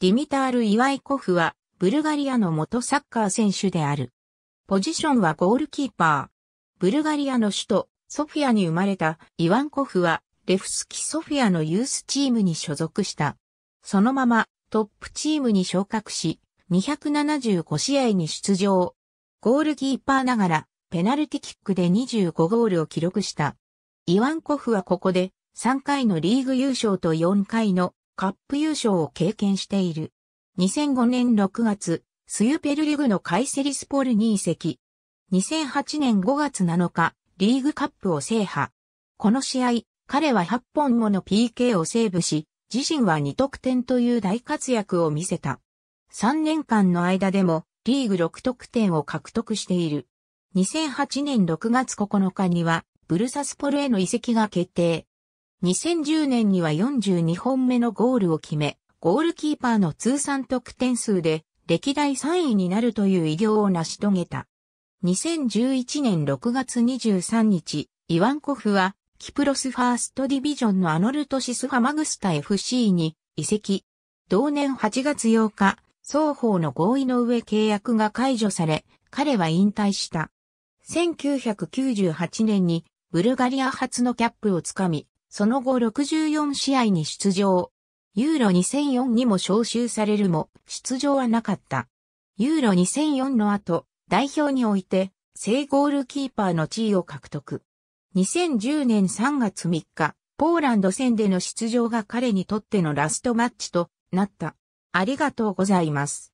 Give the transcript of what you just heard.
ディミタール・イワイコフは、ブルガリアの元サッカー選手である。ポジションはゴールキーパー。ブルガリアの首都、ソフィアに生まれたイワンコフは、レフスキ・ソフィアのユースチームに所属した。そのまま、トップチームに昇格し、275試合に出場。ゴールキーパーながら、ペナルティキックで25ゴールを記録した。イワンコフはここで、3回のリーグ優勝と4回のカップ優勝を経験している。2005年6月、スユペルリグのカイセリスポルに移籍。2008年5月7日、リーグカップを制覇。この試合、彼は8本もの PK をセーブし、自身は2得点という大活躍を見せた。3年間の間でも、リーグ6得点を獲得している。2008年6月9日には、ブルサスポルへの移籍が決定。2010年には42本目のゴールを決め、ゴールキーパーの通算得点数で歴代3位になるという偉業を成し遂げた。2011年6月23日、イワンコフは、キプロスファーストディビジョンのアノルトシスハマグスタ FC に移籍。同年8月8日、双方の合意の上契約が解除され、彼は引退した。1998年にブルガリア初のキャップをつかみ、その後64試合に出場。ユーロ2004にも招集されるも、出場はなかった。ユーロ2004の後、代表において、正ゴールキーパーの地位を獲得。2010年3月3日、ポーランド戦での出場が彼にとってのラストマッチとなった。ありがとうございます。